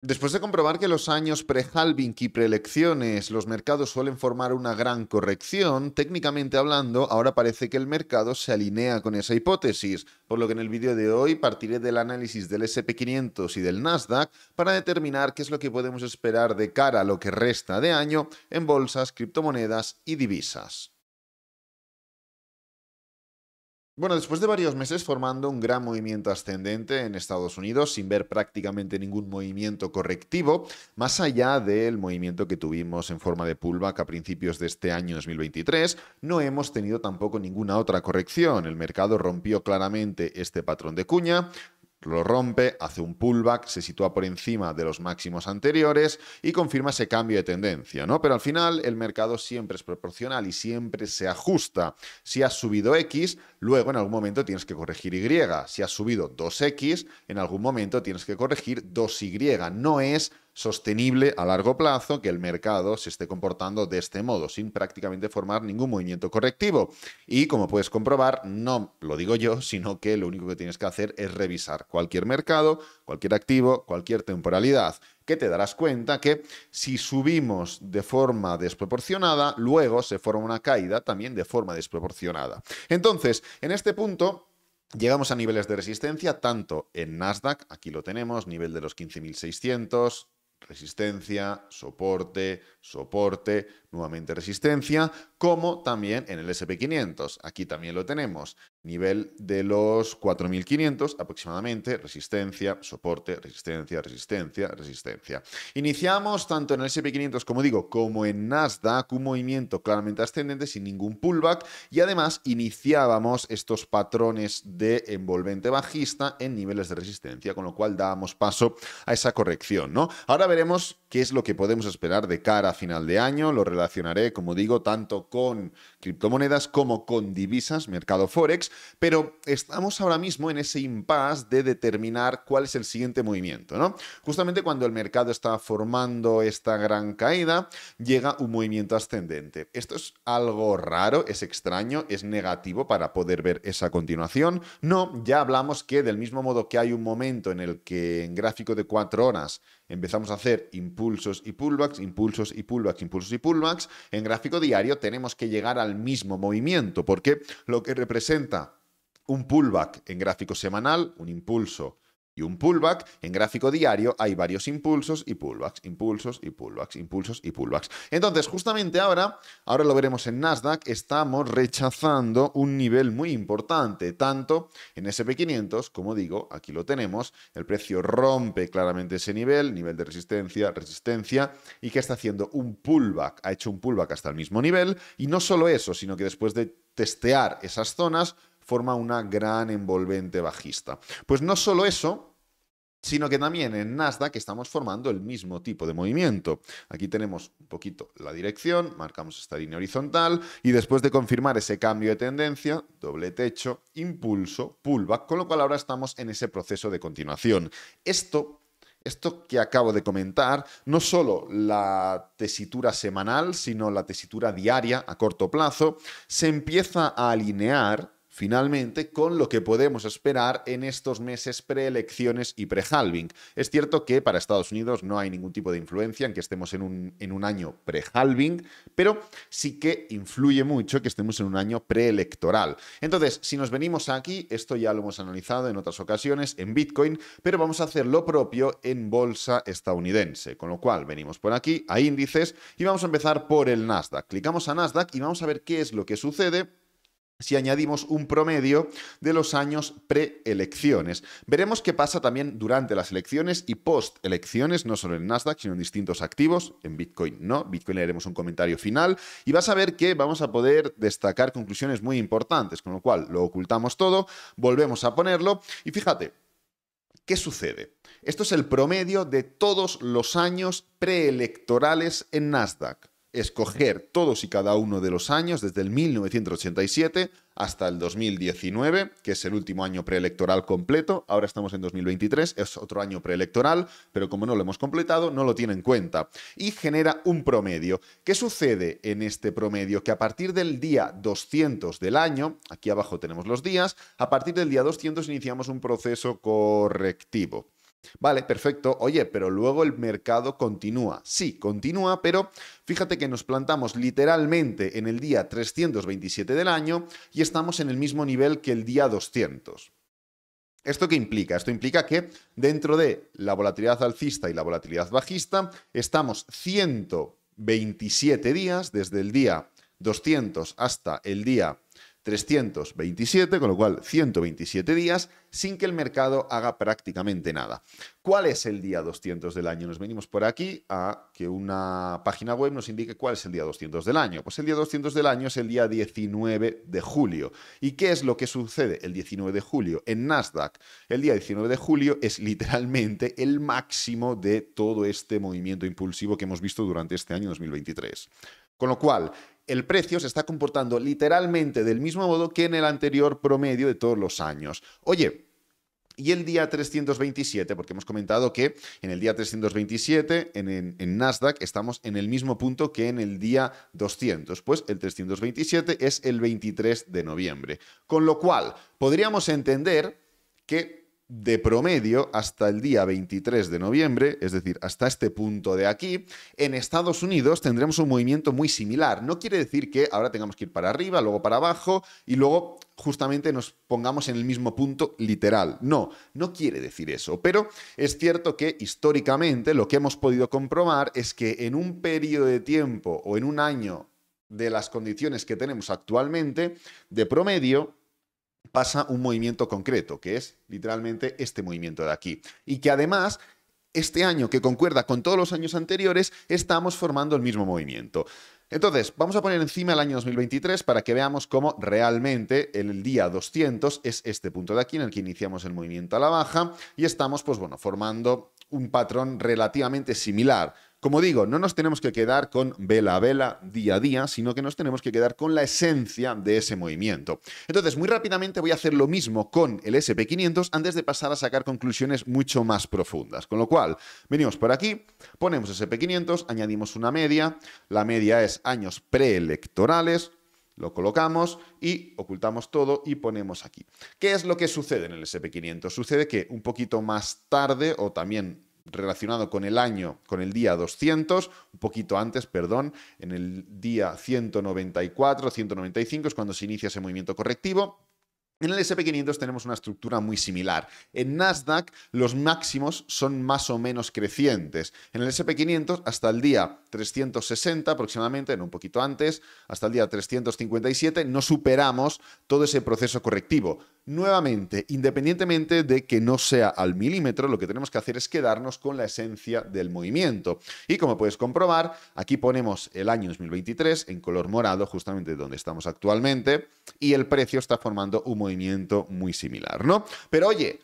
Después de comprobar que los años pre-halving y pre-elecciones los mercados suelen formar una gran corrección, técnicamente hablando, ahora parece que el mercado se alinea con esa hipótesis, por lo que en el vídeo de hoy partiré del análisis del SP500 y del Nasdaq para determinar qué es lo que podemos esperar de cara a lo que resta de año en bolsas, criptomonedas y divisas. Bueno, después de varios meses formando un gran movimiento ascendente en Estados Unidos, sin ver prácticamente ningún movimiento correctivo, más allá del movimiento que tuvimos en forma de pullback a principios de este año 2023, no hemos tenido tampoco ninguna otra corrección. El mercado rompió claramente este patrón de cuña, lo rompe, hace un pullback, se sitúa por encima de los máximos anteriores y confirma ese cambio de tendencia, ¿no? Pero al final el mercado siempre es proporcional y siempre se ajusta. Si has subido X, luego en algún momento tienes que corregir Y. Si has subido 2X, en algún momento tienes que corregir 2Y. No es sostenible a largo plazo que el mercado se esté comportando de este modo, sin prácticamente formar ningún movimiento correctivo. Y como puedes comprobar, no lo digo yo, sino que lo único que tienes que hacer es revisar cualquier mercado, cualquier activo, cualquier temporalidad que te darás cuenta que si subimos de forma desproporcionada, luego se forma una caída también de forma desproporcionada. Entonces, en este punto, Llegamos a niveles de resistencia tanto en Nasdaq, aquí lo tenemos, nivel de los 15.600, resistencia, soporte, soporte, nuevamente resistencia, como también en el SP500. Aquí también lo tenemos. Nivel de los 4500 aproximadamente, resistencia, soporte, resistencia, resistencia, resistencia. Iniciamos tanto en el SP500, como digo, como en Nasdaq, un movimiento claramente ascendente sin ningún pullback y además iniciábamos estos patrones de envolvente bajista en niveles de resistencia, con lo cual dábamos paso a esa corrección, ¿no? Ahora veremos qué es lo que podemos esperar de cara a final de año, lo relacionaré, como digo, tanto con criptomonedas como con divisas, mercado forex, pero estamos ahora mismo en ese impasse de determinar cuál es el siguiente movimiento, ¿no? Justamente cuando el mercado está formando esta gran caída, llega un movimiento ascendente. Esto es algo raro, es extraño, es negativo para poder ver esa continuación. No, ya hablamos que del mismo modo que hay un momento en el que en gráfico de cuatro horas empezamos a hacer impulsos y pullbacks, impulsos y pullbacks, impulsos y pullbacks, en gráfico diario tenemos que llegar al mismo movimiento, porque lo que representa un pullback en gráfico semanal, un impulso y un pullback. En gráfico diario hay varios impulsos y pullbacks, impulsos y pullbacks, impulsos y pullbacks. Entonces, justamente ahora, ahora lo veremos en Nasdaq, estamos rechazando un nivel muy importante, tanto en SP500, como digo, aquí lo tenemos, el precio rompe claramente ese nivel, nivel de resistencia, resistencia, y que está haciendo un pullback, ha hecho un pullback hasta el mismo nivel, y no solo eso, sino que después de testear esas zonas, forma una gran envolvente bajista. Pues no solo eso, sino que también en Nasdaq estamos formando el mismo tipo de movimiento. Aquí tenemos un poquito la dirección, marcamos esta línea horizontal y después de confirmar ese cambio de tendencia, doble techo, impulso, pullback, con lo cual ahora estamos en ese proceso de continuación. Esto esto que acabo de comentar, no solo la tesitura semanal, sino la tesitura diaria a corto plazo, se empieza a alinear finalmente con lo que podemos esperar en estos meses preelecciones y pre-halving. Es cierto que para Estados Unidos no hay ningún tipo de influencia en que estemos en un, en un año pre-halving, pero sí que influye mucho que estemos en un año preelectoral. Entonces, si nos venimos aquí, esto ya lo hemos analizado en otras ocasiones en Bitcoin, pero vamos a hacer lo propio en bolsa estadounidense, con lo cual venimos por aquí a índices y vamos a empezar por el Nasdaq. Clicamos a Nasdaq y vamos a ver qué es lo que sucede si añadimos un promedio de los años preelecciones. Veremos qué pasa también durante las elecciones y postelecciones, no solo en Nasdaq, sino en distintos activos, en Bitcoin no, Bitcoin le haremos un comentario final y vas a ver que vamos a poder destacar conclusiones muy importantes, con lo cual lo ocultamos todo, volvemos a ponerlo y fíjate, ¿Qué sucede? Esto es el promedio de todos los años preelectorales en Nasdaq escoger todos y cada uno de los años, desde el 1987 hasta el 2019, que es el último año preelectoral completo. Ahora estamos en 2023, es otro año preelectoral, pero como no lo hemos completado, no lo tiene en cuenta. Y genera un promedio. ¿Qué sucede en este promedio? Que a partir del día 200 del año, aquí abajo tenemos los días, a partir del día 200 iniciamos un proceso correctivo. Vale, perfecto. Oye, pero luego el mercado continúa. Sí, continúa, pero fíjate que nos plantamos literalmente en el día 327 del año y estamos en el mismo nivel que el día 200. ¿Esto qué implica? Esto implica que dentro de la volatilidad alcista y la volatilidad bajista estamos 127 días desde el día 200 hasta el día 327, con lo cual 127 días sin que el mercado haga prácticamente nada. ¿Cuál es el día 200 del año? Nos venimos por aquí a que una página web nos indique cuál es el día 200 del año. Pues el día 200 del año es el día 19 de julio. ¿Y qué es lo que sucede el 19 de julio en Nasdaq? El día 19 de julio es literalmente el máximo de todo este movimiento impulsivo que hemos visto durante este año 2023. Con lo cual, el precio se está comportando literalmente del mismo modo que en el anterior promedio de todos los años. Oye, y el día 327, porque hemos comentado que en el día 327 en, Nasdaq estamos en el mismo punto que en el día 200, pues el 327 es el 23 de noviembre. Con lo cual, podríamos entender que de promedio hasta el día 23 de noviembre, es decir, hasta este punto de aquí, en Estados Unidos tendremos un movimiento muy similar. No quiere decir que ahora tengamos que ir para arriba, luego para abajo y luego justamente nos pongamos en el mismo punto literal. No, no quiere decir eso, pero es cierto que históricamente lo que hemos podido comprobar es que en un periodo de tiempo o en un año de las condiciones que tenemos actualmente, de promedio, pasa un movimiento concreto, que es literalmente este movimiento de aquí. Y que además este año, que concuerda con todos los años anteriores, estamos formando el mismo movimiento. Entonces, vamos a poner encima el año 2023 para que veamos cómo realmente el día 200 es este punto de aquí en el que iniciamos el movimiento a la baja y estamos, pues bueno, formando un patrón relativamente similar como digo, no nos tenemos que quedar con vela a vela, día a día, sino que nos tenemos que quedar con la esencia de ese movimiento. Entonces, muy rápidamente voy a hacer lo mismo con el SP500 antes de pasar a sacar conclusiones mucho más profundas. Con lo cual, venimos por aquí, ponemos SP500, añadimos una media, la media es años preelectorales, lo colocamos y ocultamos todo y ponemos aquí. ¿Qué es lo que sucede en el SP500? Sucede que un poquito más tarde o también relacionado con el año, con el día 200, un poquito antes, perdón, en el día 194, 195 es cuando se inicia ese movimiento correctivo. En el SP500 tenemos una estructura muy similar. En Nasdaq los máximos son más o menos crecientes. En el SP500 hasta el día 360 aproximadamente, en un poquito antes, hasta el día 357 no superamos todo ese proceso correctivo. Nuevamente, independientemente de que no sea al milímetro, lo que tenemos que hacer es quedarnos con la esencia del movimiento. Y como puedes comprobar, aquí ponemos el año 2023 en color morado, justamente donde estamos actualmente, y el precio está formando un movimiento movimiento muy similar, ¿no? Pero oye,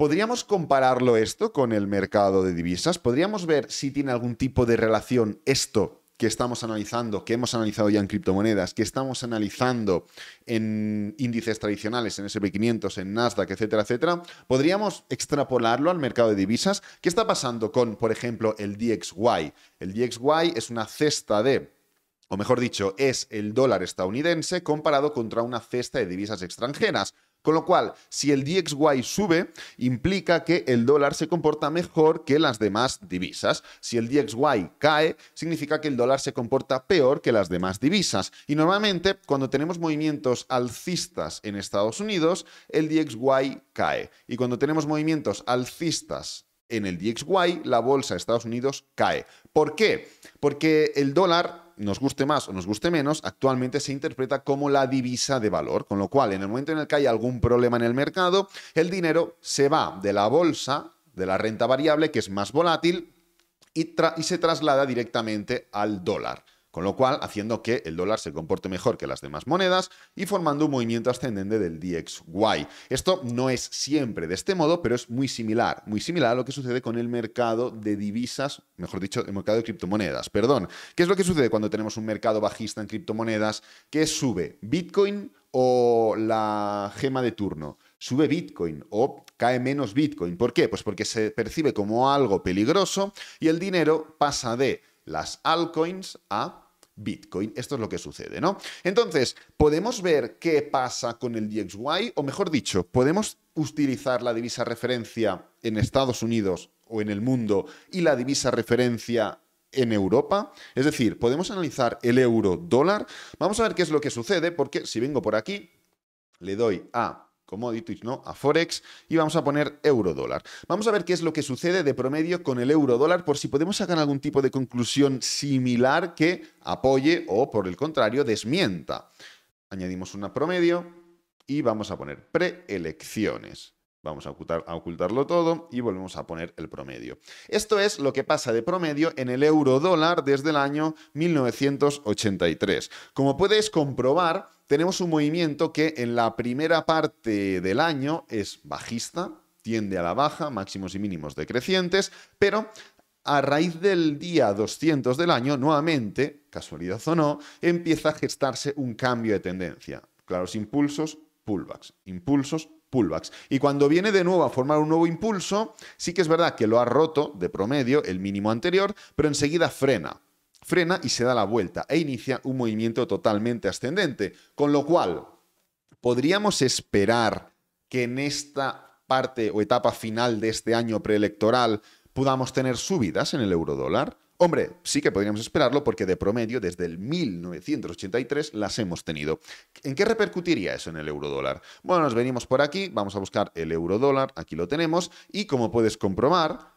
¿Podríamos compararlo esto con el mercado de divisas? ¿Podríamos ver si tiene algún tipo de relación esto que estamos analizando, que hemos analizado ya en criptomonedas, que estamos analizando en índices tradicionales, en S&P 500, en Nasdaq, etcétera, etcétera? ¿Podríamos extrapolarlo al mercado de divisas? ¿Qué está pasando con, por ejemplo, el DXY? El DXY es una cesta de o mejor dicho, es el dólar estadounidense comparado contra una cesta de divisas extranjeras. Con lo cual, si el DXY sube, implica que el dólar se comporta mejor que las demás divisas. Si el DXY cae, significa que el dólar se comporta peor que las demás divisas. Y normalmente, cuando tenemos movimientos alcistas en Estados Unidos, el DXY cae. Y cuando tenemos movimientos alcistas en el DXY, la bolsa de Estados Unidos cae. ¿Por qué? Porque el dólar nos guste más o nos guste menos, actualmente se interpreta como la divisa de valor, con lo cual en el momento en el que hay algún problema en el mercado, el dinero se va de la bolsa, de la renta variable, que es más volátil, y, y se traslada directamente al dólar con lo cual haciendo que el dólar se comporte mejor que las demás monedas y formando un movimiento ascendente del DXY. Esto no es siempre de este modo, pero es muy similar, muy similar a lo que sucede con el mercado de divisas, mejor dicho, el mercado de criptomonedas, perdón. ¿Qué es lo que sucede cuando tenemos un mercado bajista en criptomonedas que sube Bitcoin o la gema de turno? sube Bitcoin o cae menos Bitcoin. ¿Por qué? Pues porque se percibe como algo peligroso y el dinero pasa de las altcoins a Bitcoin. Esto es lo que sucede, ¿no? Entonces, podemos ver qué pasa con el DXY, o mejor dicho, podemos utilizar la divisa referencia en Estados Unidos o en el mundo y la divisa referencia en Europa. Es decir, podemos analizar el euro dólar. Vamos a ver qué es lo que sucede, porque si vengo por aquí, le doy a commodities, ¿no? A Forex y vamos a poner euro dólar. Vamos a ver qué es lo que sucede de promedio con el euro dólar por si podemos sacar algún tipo de conclusión similar que apoye o por el contrario desmienta. Añadimos una promedio y vamos a poner preelecciones. Vamos a, ocultar, a, ocultarlo todo y volvemos a poner el promedio. Esto es lo que pasa de promedio en el euro dólar desde el año 1983. Como puedes comprobar, tenemos un movimiento que en la primera parte del año es bajista, tiende a la baja, máximos y mínimos decrecientes, pero a raíz del día 200 del año, nuevamente, casualidad o no, empieza a gestarse un cambio de tendencia. Claros impulsos, pullbacks, impulsos, pullbacks. Y cuando viene de nuevo a formar un nuevo impulso, sí que es verdad que lo ha roto de promedio el mínimo anterior, pero enseguida frena frena y se da la vuelta e inicia un movimiento totalmente ascendente. Con lo cual, podríamos esperar que en esta parte o etapa final de este año preelectoral podamos tener subidas en el eurodólar. Hombre, sí que podríamos esperarlo porque de promedio desde el 1983 las hemos tenido. ¿En qué repercutiría eso en el eurodólar? Bueno, nos venimos por aquí, vamos a buscar el eurodólar, aquí lo tenemos, y como puedes comprobar,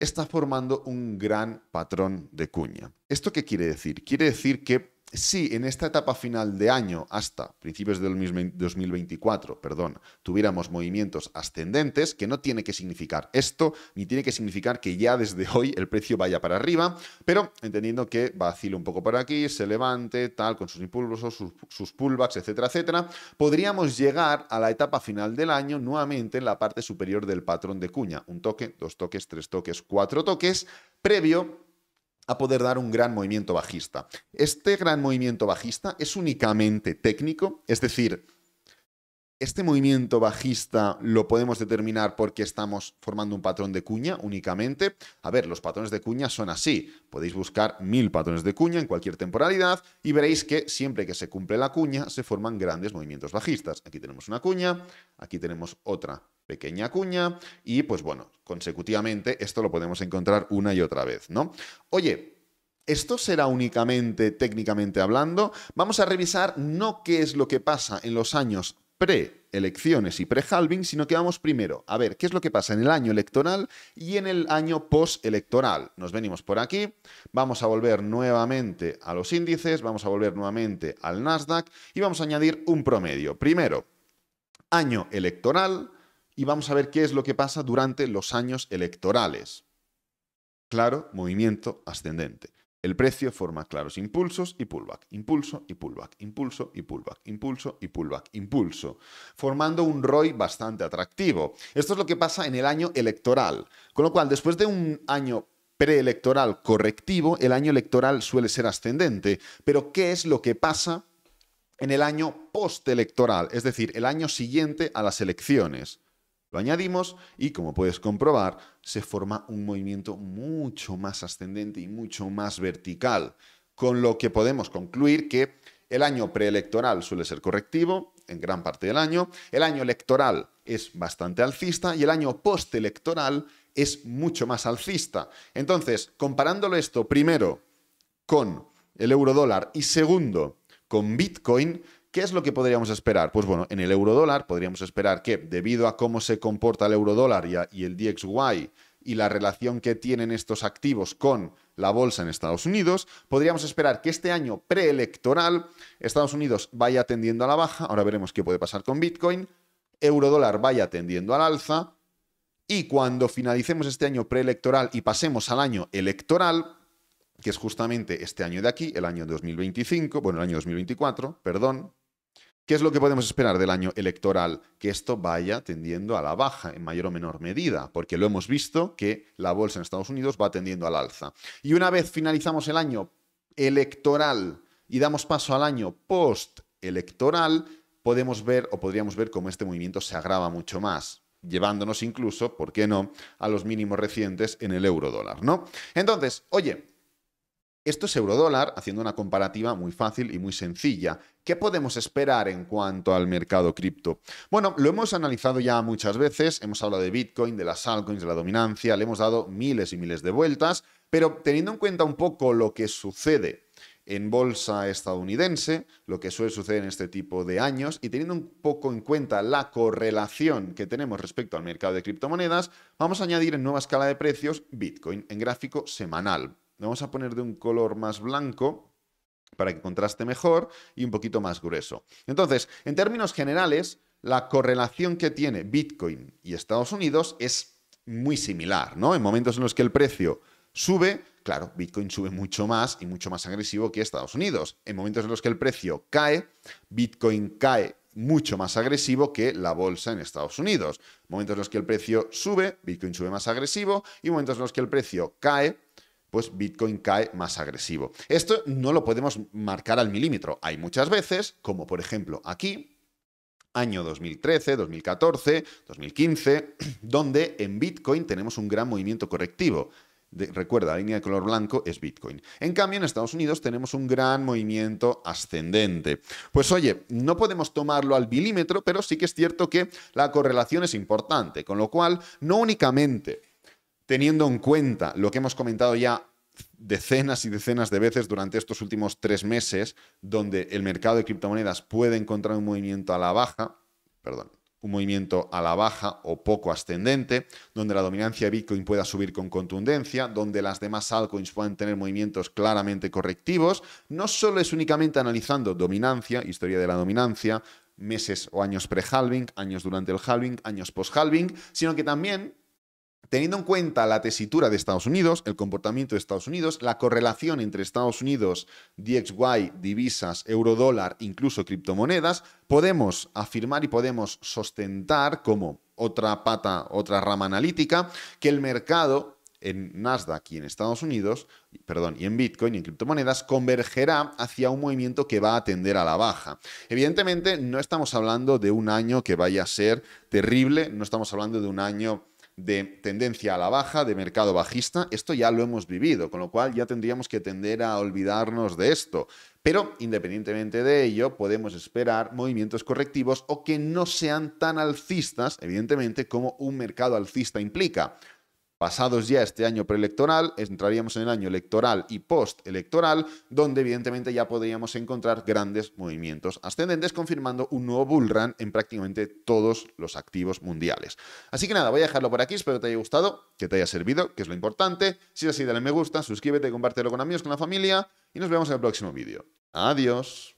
está formando un gran patrón de cuña. ¿Esto qué quiere decir? Quiere decir que si en esta etapa final de año hasta principios del 2024, perdón, tuviéramos movimientos ascendentes, que no tiene que significar esto, ni tiene que significar que ya desde hoy el precio vaya para arriba, pero entendiendo que vacile un poco por aquí, se levante, tal, con sus impulsos, sus, sus pullbacks, etcétera, etcétera, podríamos llegar a la etapa final del año nuevamente en la parte superior del patrón de cuña, un toque, dos toques, tres toques, cuatro toques, previo a poder dar un gran movimiento bajista. Este gran movimiento bajista es únicamente técnico, es decir, este movimiento bajista lo podemos determinar porque estamos formando un patrón de cuña únicamente. A ver, los patrones de cuña son así. Podéis buscar mil patrones de cuña en cualquier temporalidad y veréis que siempre que se cumple la cuña se forman grandes movimientos bajistas. Aquí tenemos una cuña, aquí tenemos otra pequeña cuña y pues bueno, consecutivamente esto lo podemos encontrar una y otra vez, ¿no? Oye, esto será únicamente técnicamente hablando. Vamos a revisar no qué es lo que pasa en los años pre-elecciones y pre-halving, sino que vamos primero a ver qué es lo que pasa en el año electoral y en el año post-electoral. Nos venimos por aquí, vamos a volver nuevamente a los índices, vamos a volver nuevamente al Nasdaq y vamos a añadir un promedio. Primero, año electoral, y vamos a ver qué es lo que pasa durante los años electorales. Claro, movimiento ascendente. El precio forma claros impulsos y pullback, impulso y pullback, impulso y pullback, impulso y pullback, impulso, formando un ROI bastante atractivo. Esto es lo que pasa en el año electoral, con lo cual después de un año preelectoral correctivo, el año electoral suele ser ascendente. Pero ¿qué es lo que pasa en el año postelectoral? Es decir, el año siguiente a las elecciones. Lo añadimos y como puedes comprobar, se forma un movimiento mucho más ascendente y mucho más vertical, con lo que podemos concluir que el año preelectoral suele ser correctivo en gran parte del año, el año electoral es bastante alcista y el año postelectoral es mucho más alcista. Entonces, comparándolo esto primero con el euro dólar y segundo con Bitcoin, ¿Qué es lo que podríamos esperar? Pues bueno, en el eurodólar podríamos esperar que, debido a cómo se comporta el eurodólar y, el DXY y la relación que tienen estos activos con la bolsa en Estados Unidos, podríamos esperar que este año preelectoral Estados Unidos vaya tendiendo a la baja, ahora veremos qué puede pasar con Bitcoin, eurodólar vaya tendiendo al alza, y cuando finalicemos este año preelectoral y pasemos al año electoral, que es justamente este año de aquí, el año 2025, bueno, el año 2024, perdón, ¿Qué es lo que podemos esperar del año electoral? Que esto vaya tendiendo a la baja en mayor o menor medida, porque lo hemos visto que la bolsa en Estados Unidos va tendiendo al alza. Y una vez finalizamos el año electoral y damos paso al año post-electoral, podemos ver o podríamos ver cómo este movimiento se agrava mucho más llevándonos incluso, ¿por qué no?, a los mínimos recientes en el euro dólar, ¿no? Entonces, oye, esto es eurodólar, haciendo una comparativa muy fácil y muy sencilla. ¿Qué podemos esperar en cuanto al mercado cripto? Bueno, lo hemos analizado ya muchas veces, hemos hablado de Bitcoin, de las altcoins, de la dominancia, le hemos dado miles y miles de vueltas, pero teniendo en cuenta un poco lo que sucede en bolsa estadounidense, lo que suele suceder en este tipo de años, y teniendo un poco en cuenta la correlación que tenemos respecto al mercado de criptomonedas, vamos a añadir en nueva escala de precios Bitcoin en gráfico semanal vamos a poner de un color más blanco para que contraste mejor y un poquito más grueso. Entonces, en términos generales, la correlación que tiene Bitcoin y Estados Unidos es muy similar, ¿no? En momentos en los que el precio sube, claro, Bitcoin sube mucho más y mucho más agresivo que Estados Unidos. En momentos en los que el precio cae, Bitcoin cae mucho más agresivo que la bolsa en Estados Unidos. Momentos en los que el precio sube, Bitcoin sube más agresivo y momentos en los que el precio cae, pues Bitcoin cae más agresivo. Esto no lo podemos marcar al milímetro. Hay muchas veces, como por ejemplo aquí, año 2013, 2014, 2015, donde en Bitcoin tenemos un gran movimiento correctivo. recuerda, la línea de color blanco es Bitcoin. En cambio, en Estados Unidos tenemos un gran movimiento ascendente. Pues oye, no podemos tomarlo al milímetro, pero sí que es cierto que la correlación es importante, con lo cual no únicamente teniendo en cuenta lo que hemos comentado ya decenas y decenas de veces durante estos últimos tres meses, donde el mercado de criptomonedas puede encontrar un movimiento a la baja, perdón, un movimiento a la baja o poco ascendente, donde la dominancia de Bitcoin pueda subir con contundencia, donde las demás altcoins puedan tener movimientos claramente correctivos, no solo es únicamente analizando dominancia, historia de la dominancia, meses o años pre-halving, años durante el halving, años post-halving, sino que también teniendo en cuenta la tesitura de Estados Unidos, el comportamiento de Estados Unidos, la correlación entre Estados Unidos, DXY, divisas, eurodólar, incluso criptomonedas, podemos afirmar y podemos sostentar como otra pata, otra rama analítica, que el mercado en Nasdaq y en Estados Unidos, perdón, y en Bitcoin y en criptomonedas, convergerá hacia un movimiento que va a tender a la baja. Evidentemente, no estamos hablando de un año que vaya a ser terrible, no estamos hablando de un año de tendencia a la baja, de mercado bajista. Esto ya lo hemos vivido, con lo cual ya tendríamos que tender a olvidarnos de esto. Pero independientemente de ello, podemos esperar movimientos correctivos o que no sean tan alcistas, evidentemente, como un mercado alcista implica. Pasados ya este año preelectoral, entraríamos en el año electoral y postelectoral, donde evidentemente ya podríamos encontrar grandes movimientos ascendentes, confirmando un nuevo bull run en prácticamente todos los activos mundiales. Así que nada, voy a dejarlo por aquí, espero que te haya gustado, que te haya servido, que es lo importante. Si es así, dale me gusta, suscríbete, compártelo con amigos, con la familia y nos vemos en el próximo vídeo. Adiós.